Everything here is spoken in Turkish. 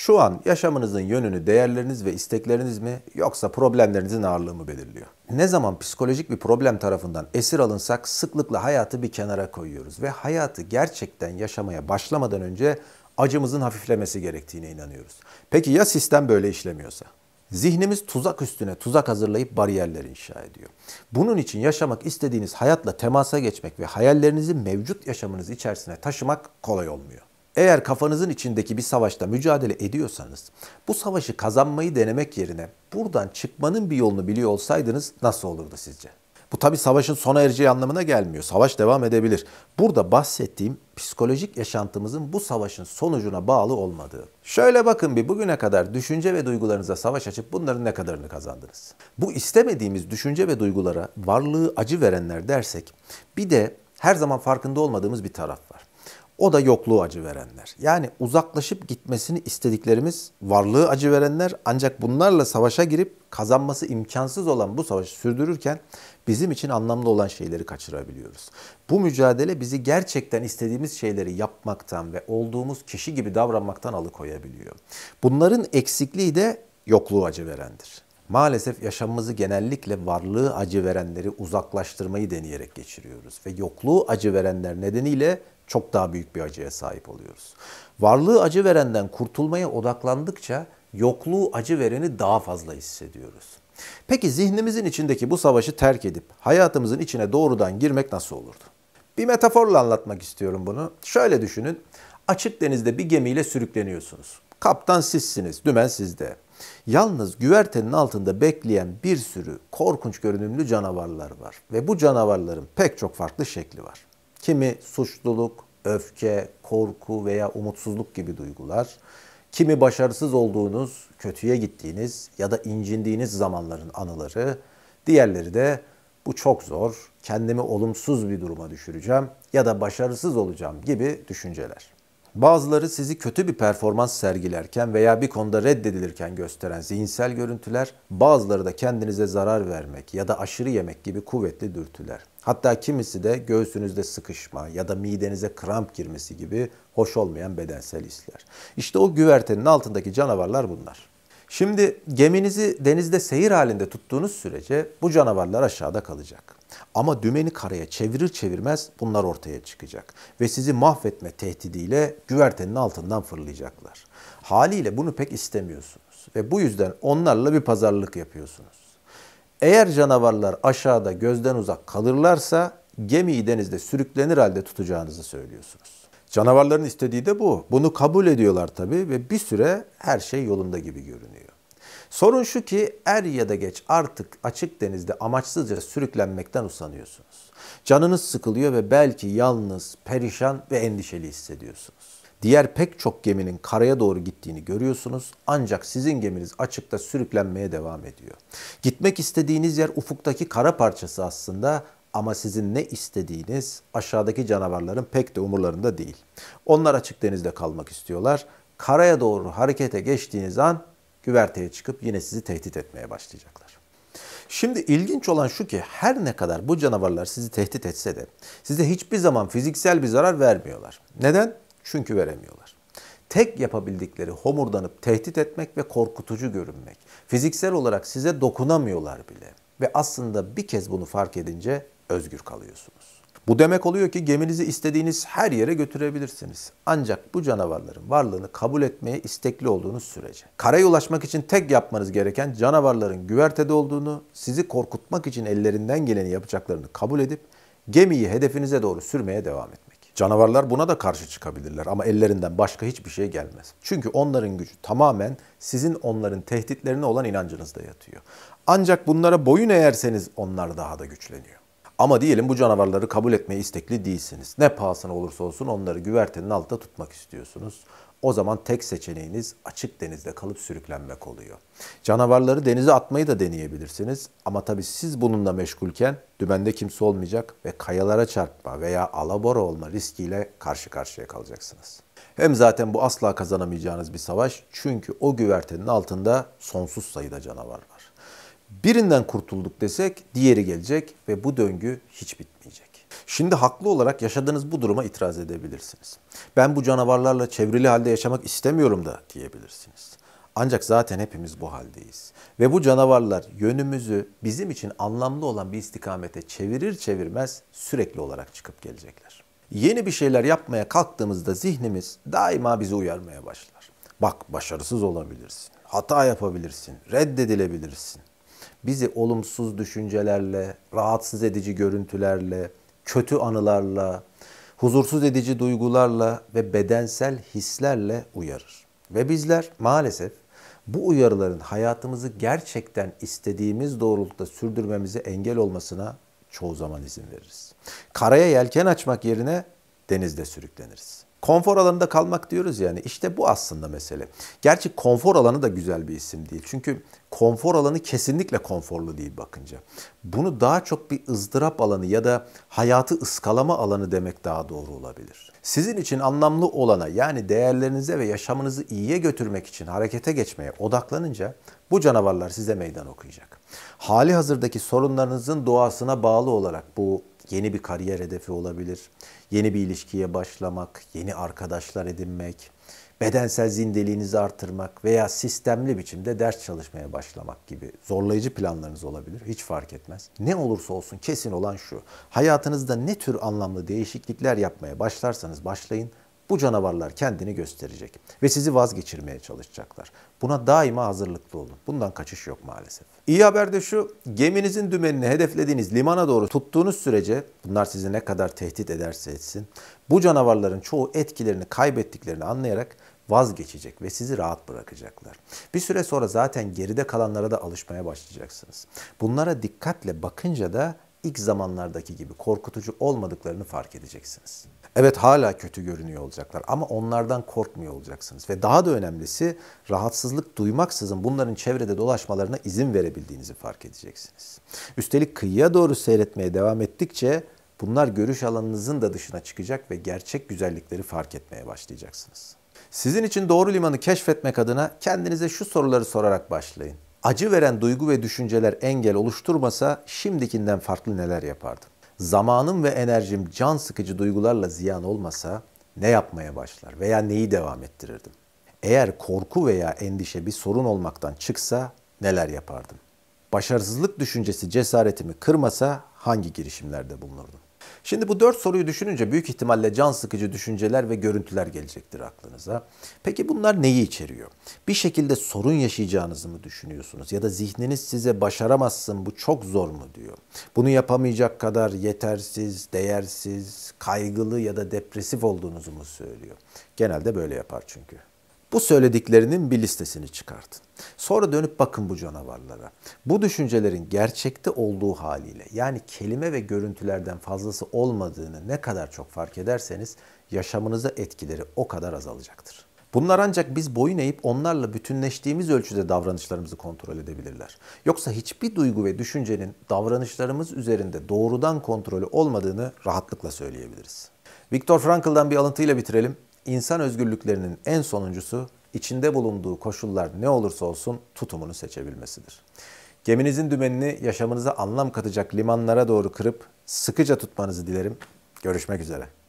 Şu an yaşamınızın yönünü değerleriniz ve istekleriniz mi yoksa problemlerinizin ağırlığı mı belirliyor? Ne zaman psikolojik bir problem tarafından esir alınsak sıklıkla hayatı bir kenara koyuyoruz ve hayatı gerçekten yaşamaya başlamadan önce acımızın hafiflemesi gerektiğine inanıyoruz. Peki ya sistem böyle işlemiyorsa? Zihnimiz tuzak üstüne tuzak hazırlayıp bariyerler inşa ediyor. Bunun için yaşamak istediğiniz hayatla temasa geçmek ve hayallerinizi mevcut yaşamınız içerisine taşımak kolay olmuyor. Eğer kafanızın içindeki bir savaşta mücadele ediyorsanız bu savaşı kazanmayı denemek yerine buradan çıkmanın bir yolunu biliyor olsaydınız nasıl olurdu sizce? Bu tabi savaşın sona ereceği anlamına gelmiyor. Savaş devam edebilir. Burada bahsettiğim psikolojik yaşantımızın bu savaşın sonucuna bağlı olmadığı. Şöyle bakın bir bugüne kadar düşünce ve duygularınıza savaş açıp bunların ne kadarını kazandınız? Bu istemediğimiz düşünce ve duygulara varlığı acı verenler dersek bir de her zaman farkında olmadığımız bir taraf var. O da yokluğu acı verenler. Yani uzaklaşıp gitmesini istediklerimiz varlığı acı verenler ancak bunlarla savaşa girip kazanması imkansız olan bu savaşı sürdürürken bizim için anlamlı olan şeyleri kaçırabiliyoruz. Bu mücadele bizi gerçekten istediğimiz şeyleri yapmaktan ve olduğumuz kişi gibi davranmaktan alıkoyabiliyor. Bunların eksikliği de yokluğu acı verendir. Maalesef yaşamımızı genellikle varlığı acı verenleri uzaklaştırmayı deneyerek geçiriyoruz ve yokluğu acı verenler nedeniyle çok daha büyük bir acıya sahip oluyoruz. Varlığı acı verenden kurtulmaya odaklandıkça yokluğu acı vereni daha fazla hissediyoruz. Peki zihnimizin içindeki bu savaşı terk edip hayatımızın içine doğrudan girmek nasıl olurdu? Bir metaforla anlatmak istiyorum bunu. Şöyle düşünün. Açık denizde bir gemiyle sürükleniyorsunuz. Kaptan sizsiniz, dümen sizde. Yalnız güvertenin altında bekleyen bir sürü korkunç görünümlü canavarlar var. Ve bu canavarların pek çok farklı şekli var. Kimi suçluluk, öfke, korku veya umutsuzluk gibi duygular, kimi başarısız olduğunuz, kötüye gittiğiniz ya da incindiğiniz zamanların anıları, diğerleri de bu çok zor, kendimi olumsuz bir duruma düşüreceğim ya da başarısız olacağım gibi düşünceler. Bazıları sizi kötü bir performans sergilerken veya bir konuda reddedilirken gösteren zihinsel görüntüler, bazıları da kendinize zarar vermek ya da aşırı yemek gibi kuvvetli dürtüler. Hatta kimisi de göğsünüzde sıkışma ya da midenize kramp girmesi gibi hoş olmayan bedensel hisler. İşte o güvertenin altındaki canavarlar bunlar. Şimdi geminizi denizde seyir halinde tuttuğunuz sürece bu canavarlar aşağıda kalacak. Ama dümeni karaya çevirir çevirmez bunlar ortaya çıkacak ve sizi mahvetme tehdidiyle güvertenin altından fırlayacaklar. Haliyle bunu pek istemiyorsunuz ve bu yüzden onlarla bir pazarlık yapıyorsunuz. Eğer canavarlar aşağıda gözden uzak kalırlarsa gemiyi denizde sürüklenir halde tutacağınızı söylüyorsunuz. Canavarların istediği de bu. Bunu kabul ediyorlar tabii ve bir süre her şey yolunda gibi görünüyor. Sorun şu ki er ya da geç artık açık denizde amaçsızca sürüklenmekten usanıyorsunuz. Canınız sıkılıyor ve belki yalnız, perişan ve endişeli hissediyorsunuz. Diğer pek çok geminin karaya doğru gittiğini görüyorsunuz ancak sizin geminiz açıkta sürüklenmeye devam ediyor. Gitmek istediğiniz yer ufuktaki kara parçası aslında ama sizin ne istediğiniz aşağıdaki canavarların pek de umurlarında değil. Onlar açık denizde kalmak istiyorlar. Karaya doğru harekete geçtiğiniz an güverteye çıkıp yine sizi tehdit etmeye başlayacaklar. Şimdi ilginç olan şu ki her ne kadar bu canavarlar sizi tehdit etse de size hiçbir zaman fiziksel bir zarar vermiyorlar. Neden? Çünkü veremiyorlar. Tek yapabildikleri homurdanıp tehdit etmek ve korkutucu görünmek. Fiziksel olarak size dokunamıyorlar bile. Ve aslında bir kez bunu fark edince özgür kalıyorsunuz. Bu demek oluyor ki geminizi istediğiniz her yere götürebilirsiniz. Ancak bu canavarların varlığını kabul etmeye istekli olduğunuz sürece. Karaya ulaşmak için tek yapmanız gereken canavarların güvertede olduğunu, sizi korkutmak için ellerinden geleni yapacaklarını kabul edip gemiyi hedefinize doğru sürmeye devam etmek. Canavarlar buna da karşı çıkabilirler ama ellerinden başka hiçbir şey gelmez. Çünkü onların gücü tamamen sizin onların tehditlerine olan inancınızda yatıyor. Ancak bunlara boyun eğerseniz onlar daha da güçleniyor. Ama diyelim bu canavarları kabul etmeye istekli değilsiniz. Ne pahasına olursa olsun onları güvertenin altında tutmak istiyorsunuz. O zaman tek seçeneğiniz açık denizde kalıp sürüklenmek oluyor. Canavarları denize atmayı da deneyebilirsiniz ama tabii siz bununla meşgulken dümende kimse olmayacak ve kayalara çarpma veya alabora olma riskiyle karşı karşıya kalacaksınız. Hem zaten bu asla kazanamayacağınız bir savaş çünkü o güvertenin altında sonsuz sayıda canavar var. Birinden kurtulduk desek diğeri gelecek ve bu döngü hiç bitmeyecek. Şimdi haklı olarak yaşadığınız bu duruma itiraz edebilirsiniz. Ben bu canavarlarla çevrili halde yaşamak istemiyorum da diyebilirsiniz. Ancak zaten hepimiz bu haldeyiz. Ve bu canavarlar yönümüzü bizim için anlamlı olan bir istikamete çevirir çevirmez sürekli olarak çıkıp gelecekler. Yeni bir şeyler yapmaya kalktığımızda zihnimiz daima bizi uyarmaya başlar. Bak başarısız olabilirsin, hata yapabilirsin, reddedilebilirsin bizi olumsuz düşüncelerle, rahatsız edici görüntülerle, kötü anılarla, huzursuz edici duygularla ve bedensel hislerle uyarır. Ve bizler maalesef bu uyarıların hayatımızı gerçekten istediğimiz doğrultuda sürdürmemize engel olmasına çoğu zaman izin veririz. Karaya yelken açmak yerine denizde sürükleniriz. Konfor alanında kalmak diyoruz yani. işte bu aslında mesele. Gerçi konfor alanı da güzel bir isim değil. Çünkü konfor alanı kesinlikle konforlu değil bakınca. Bunu daha çok bir ızdırap alanı ya da hayatı ıskalama alanı demek daha doğru olabilir. Sizin için anlamlı olana yani değerlerinize ve yaşamınızı iyiye götürmek için harekete geçmeye odaklanınca bu canavarlar size meydan okuyacak. Hali hazırdaki sorunlarınızın doğasına bağlı olarak bu yeni bir kariyer hedefi olabilir, yeni bir ilişkiye başlamak, yeni arkadaşlar edinmek, bedensel zindeliğinizi artırmak veya sistemli biçimde ders çalışmaya başlamak gibi zorlayıcı planlarınız olabilir. Hiç fark etmez. Ne olursa olsun kesin olan şu. Hayatınızda ne tür anlamlı değişiklikler yapmaya başlarsanız başlayın bu canavarlar kendini gösterecek ve sizi vazgeçirmeye çalışacaklar. Buna daima hazırlıklı olun. Bundan kaçış yok maalesef. İyi haber de şu, geminizin dümenini hedeflediğiniz limana doğru tuttuğunuz sürece bunlar sizi ne kadar tehdit ederse etsin, bu canavarların çoğu etkilerini kaybettiklerini anlayarak vazgeçecek ve sizi rahat bırakacaklar. Bir süre sonra zaten geride kalanlara da alışmaya başlayacaksınız. Bunlara dikkatle bakınca da ilk zamanlardaki gibi korkutucu olmadıklarını fark edeceksiniz. Evet hala kötü görünüyor olacaklar ama onlardan korkmuyor olacaksınız. Ve daha da önemlisi rahatsızlık duymaksızın bunların çevrede dolaşmalarına izin verebildiğinizi fark edeceksiniz. Üstelik kıyıya doğru seyretmeye devam ettikçe bunlar görüş alanınızın da dışına çıkacak ve gerçek güzellikleri fark etmeye başlayacaksınız. Sizin için doğru limanı keşfetmek adına kendinize şu soruları sorarak başlayın. Acı veren duygu ve düşünceler engel oluşturmasa şimdikinden farklı neler yapardım? zamanım ve enerjim can sıkıcı duygularla ziyan olmasa ne yapmaya başlar veya neyi devam ettirirdim? Eğer korku veya endişe bir sorun olmaktan çıksa neler yapardım? Başarısızlık düşüncesi cesaretimi kırmasa hangi girişimlerde bulunurdum? Şimdi bu dört soruyu düşününce büyük ihtimalle can sıkıcı düşünceler ve görüntüler gelecektir aklınıza. Peki bunlar neyi içeriyor? Bir şekilde sorun yaşayacağınızı mı düşünüyorsunuz? Ya da zihniniz size başaramazsın bu çok zor mu diyor. Bunu yapamayacak kadar yetersiz, değersiz, kaygılı ya da depresif olduğunuzu mu söylüyor? Genelde böyle yapar çünkü. Bu söylediklerinin bir listesini çıkartın. Sonra dönüp bakın bu canavarlara. Bu düşüncelerin gerçekte olduğu haliyle yani kelime ve görüntülerden fazlası olmadığını ne kadar çok fark ederseniz yaşamınıza etkileri o kadar azalacaktır. Bunlar ancak biz boyun eğip onlarla bütünleştiğimiz ölçüde davranışlarımızı kontrol edebilirler. Yoksa hiçbir duygu ve düşüncenin davranışlarımız üzerinde doğrudan kontrolü olmadığını rahatlıkla söyleyebiliriz. Viktor Frankl'dan bir alıntıyla bitirelim insan özgürlüklerinin en sonuncusu içinde bulunduğu koşullar ne olursa olsun tutumunu seçebilmesidir. Geminizin dümenini yaşamınıza anlam katacak limanlara doğru kırıp sıkıca tutmanızı dilerim. Görüşmek üzere.